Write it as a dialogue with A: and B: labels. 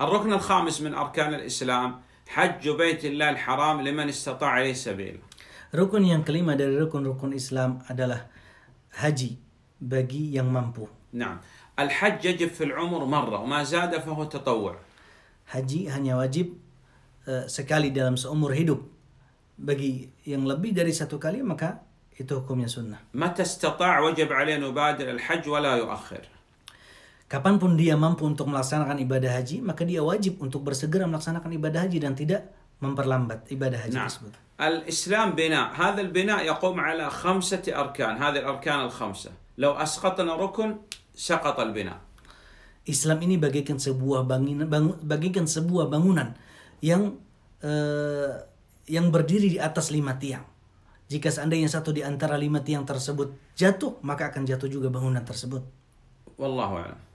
A: الركن الخامس من أركان الإسلام حج بيت الله الحرام لمن استطاع إليه
B: سبيل ركن yang kelima dari ركن ركن إسلام أدلة هجي bagi yang mampu
A: نعم الحج يجب في العمر مرة وما زاد فهو تطوع
B: haji hanya wajib eh, sekali dalam seumur hidup bagi yang lebih dari satu kali maka itu hukumnya
A: استطاع وجب عليه نبادر الحج ولا يؤخر.
B: Kapanpun dia mampu untuk melaksanakan ibadah haji, maka dia wajib untuk bersegera melaksanakan ibadah haji dan tidak memperlambat ibadah haji nah.
A: tersebut. الإسلام بناء هذا البناء يقوم على خمسة أركان هذه الأركان الخمسة لو أسقطنا ركن سقط البناء
B: Islam ini bagaikan sebuah bangunan bagaikan sebuah bangunan yang uh, yang berdiri di atas lima tiang. Jika seandainya satu di antara lima tiang tersebut jatuh, maka akan jatuh juga bangunan tersebut.
A: Wallahu a'lam.